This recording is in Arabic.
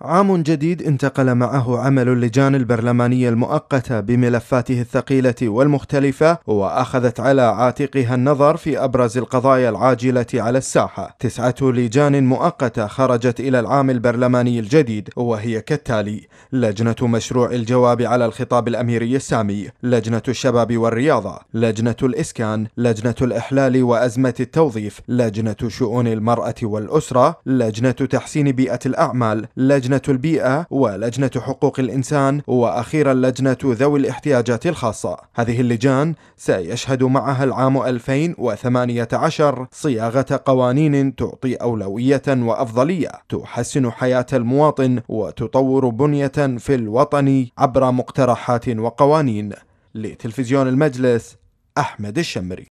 عام جديد انتقل معه عمل اللجان البرلمانية المؤقتة بملفاته الثقيلة والمختلفة وأخذت على عاتقها النظر في أبرز القضايا العاجلة على الساحة تسعة لجان مؤقتة خرجت إلى العام البرلماني الجديد وهي كالتالي لجنة مشروع الجواب على الخطاب الأميري السامي لجنة الشباب والرياضة لجنة الإسكان لجنة الإحلال وأزمة التوظيف لجنة شؤون المرأة والأسرة لجنة تحسين بيئة الأعمال لجنة لجنة البيئة ولجنة حقوق الإنسان وأخيرا لجنة ذوي الاحتياجات الخاصة هذه اللجان سيشهد معها العام 2018 صياغة قوانين تعطي أولوية وأفضلية تحسن حياة المواطن وتطور بنية في الوطن عبر مقترحات وقوانين لتلفزيون المجلس أحمد الشمري